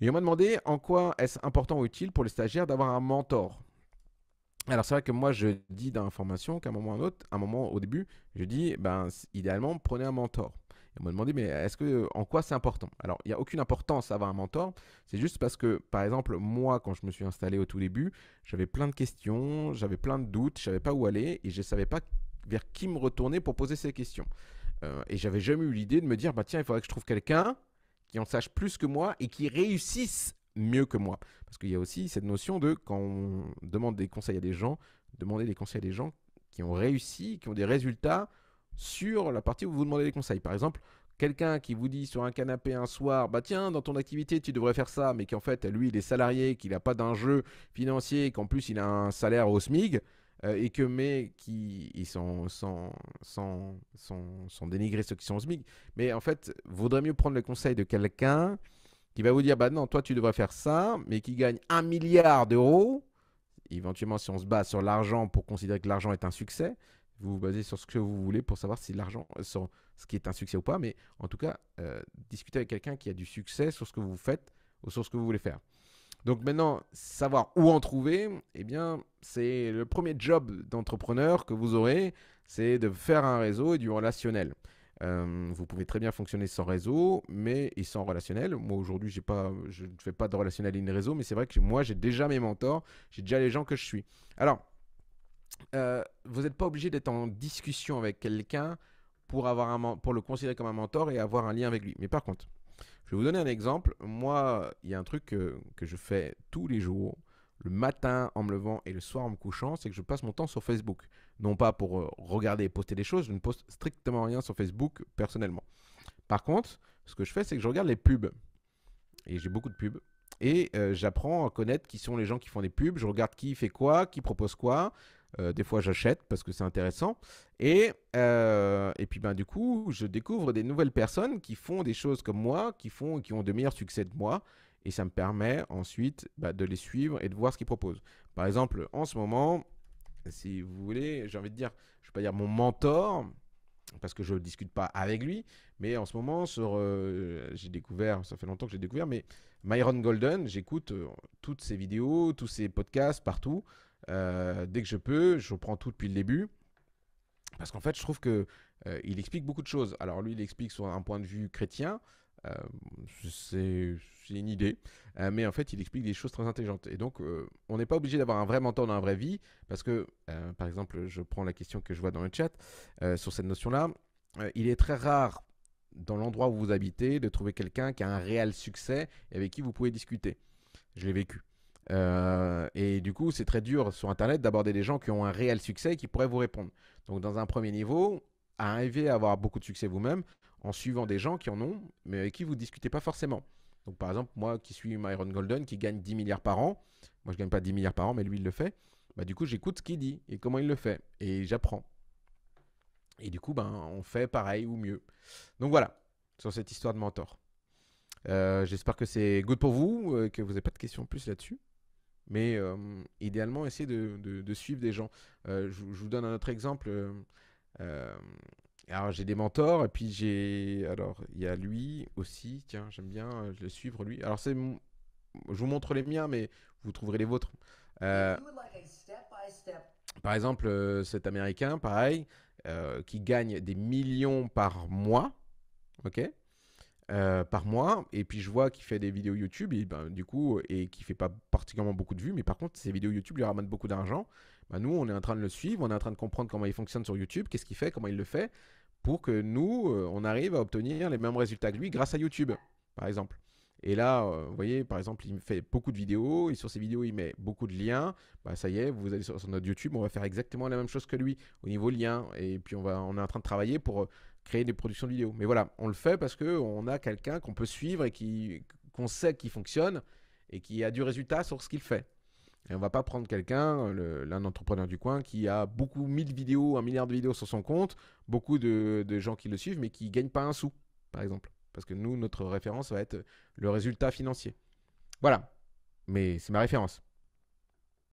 Et on m'a demandé en quoi est-ce important ou utile pour les stagiaires d'avoir un mentor. Alors c'est vrai que moi je dis dans l'information qu'à un moment ou un autre, à un moment au début, je dis ben, idéalement prenez un mentor. Et on m'a demandé mais est-ce que euh, en quoi c'est important Alors il n'y a aucune importance à avoir un mentor, c'est juste parce que par exemple moi quand je me suis installé au tout début, j'avais plein de questions, j'avais plein de doutes, je savais pas où aller et je savais pas vers qui me retourner pour poser ces questions. Et euh, et j'avais jamais eu l'idée de me dire bah tiens il faudrait que je trouve quelqu'un qui en sachent plus que moi et qui réussissent mieux que moi. Parce qu'il y a aussi cette notion de quand on demande des conseils à des gens, demander des conseils à des gens qui ont réussi, qui ont des résultats sur la partie où vous, demandez des conseils. Par exemple, quelqu'un qui vous dit sur un canapé un soir, bah tiens, dans ton activité, tu devrais faire ça, mais qu'en fait, lui, il est salarié, qu'il n'a pas d'enjeu financier, qu'en plus, il a un salaire au SMIG, euh, et que mais qui ils sont dénigrés, ceux qui sont au mais en fait, vaudrait mieux prendre le conseil de quelqu'un qui va vous dire bah non, toi tu devrais faire ça, mais qui gagne un milliard d'euros. Éventuellement, si on se base sur l'argent pour considérer que l'argent est un succès, vous vous basez sur ce que vous voulez pour savoir si l'argent, ce qui est un succès ou pas, mais en tout cas, euh, discutez avec quelqu'un qui a du succès sur ce que vous faites ou sur ce que vous voulez faire. Donc maintenant, savoir où en trouver, eh bien, c'est le premier job d'entrepreneur que vous aurez, c'est de faire un réseau et du relationnel. Euh, vous pouvez très bien fonctionner sans réseau, mais et sans relationnel. Moi aujourd'hui, j'ai pas, je ne fais pas de relationnel et de réseau, mais c'est vrai que moi j'ai déjà mes mentors, j'ai déjà les gens que je suis. Alors, euh, vous n'êtes pas obligé d'être en discussion avec quelqu'un pour avoir un, pour le considérer comme un mentor et avoir un lien avec lui. Mais par contre, je vais vous donner un exemple. Moi, il y a un truc que, je fais tous les jours, le matin en me levant et le soir en me couchant, c'est que je passe mon temps sur Facebook. Non pas pour euh, regarder et poster des choses, je ne poste strictement rien sur Facebook personnellement. Par contre, ce que je fais, c'est que je regarde les pubs. Et j'ai beaucoup de pubs. Et euh, j'apprends à connaître qui sont les gens qui font des pubs. Je regarde qui fait quoi, qui propose quoi. Euh, des fois, j'achète parce que c'est intéressant. Et, euh, et puis, ben, du coup, je découvre des nouvelles personnes qui font des choses comme moi, qui, font, qui ont de meilleurs succès que moi. Et ça me permet ensuite bah, de les suivre et de voir ce qu'ils proposent. Par exemple, en ce moment, si vous voulez, j'ai envie de dire, je ne vais pas dire mon mentor, parce que je ne discute pas avec lui, mais en ce moment, sur, euh, j'ai découvert, ça fait longtemps que j'ai découvert, mais Myron Golden, j'écoute toutes ses vidéos, tous ses podcasts partout. Euh, dès que je peux, je reprends tout depuis le début. Parce qu'en fait, je trouve que euh, il explique beaucoup de choses. Alors lui, il explique sur un point de vue chrétien. Euh, c'est une idée, mais en fait, il explique des choses très intelligentes. Et donc, on n'est pas obligé d'avoir un vrai mentor dans la vraie vie, parce que, par exemple, je prends la question que je vois dans le chat sur cette notion-là. il est très rare dans l'endroit où vous habitez de trouver quelqu'un qui a un réel succès et avec qui vous pouvez discuter. Je l'ai vécu. Euh, et du coup, c'est très dur sur Internet d'aborder des gens qui ont un réel succès et qui pourraient vous répondre. Donc, dans un premier niveau, arrivez à avoir beaucoup de succès vous-même en suivant des gens qui en ont, mais avec qui vous ne discutez pas forcément. Donc, par exemple, moi qui suis Myron Golden, qui gagne 10 milliards par an, moi je ne gagne pas 10 milliards par an, mais lui il le fait, bah, du coup j'écoute ce qu'il dit et comment il le fait et j'apprends. Et du coup, ben, on fait pareil ou mieux. Donc voilà, sur cette histoire de mentor. Euh, j'espère que c'est good pour vous, euh, que vous n'avez pas de questions plus là-dessus. Mais euh, idéalement, essayez de, suivre des gens. Euh, je, vous donne un autre exemple. Euh, alors, j'ai des mentors, et puis j'ai. Alors, il y a lui aussi. Tiens, j'aime bien le suivre, lui. Alors, c'est. Je vous montre les miens, mais vous trouverez les vôtres. Par exemple, cet Américain, pareil, qui gagne des millions par mois. OK euh, par mois, et puis je vois qu'il fait des vidéos YouTube, et ben, du coup, et qui fait pas particulièrement beaucoup de vues, mais par contre, ces vidéos YouTube lui ramènent beaucoup d'argent. Ben, nous, on est en train de le suivre, on est en train de comprendre comment il fonctionne sur YouTube, qu'est-ce qu'il fait, comment il le fait, pour que nous, euh, on arrive à obtenir les mêmes résultats que lui grâce à YouTube, par exemple. Et là, euh, vous voyez, par exemple, il fait beaucoup de vidéos, et sur ces vidéos, il met beaucoup de liens. Ben, ça y est, vous allez sur, notre YouTube, on va faire exactement la même chose que lui au niveau lien. Et puis, on, va, on est en train de travailler pour créer des productions de vidéos. Mais voilà, on le fait parce qu'on a quelqu'un qu'on peut suivre et qui, qu'on sait qui fonctionne et qui a du résultat sur ce qu'il fait. Et on va pas prendre quelqu'un, l'un entrepreneur du coin, qui a beaucoup, mille vidéos, un milliard de vidéos sur son compte, beaucoup de, de gens qui le suivent, mais qui ne gagnent pas un sou, par exemple. Parce que nous, notre référence va être le résultat financier. Voilà. Mais c'est ma référence.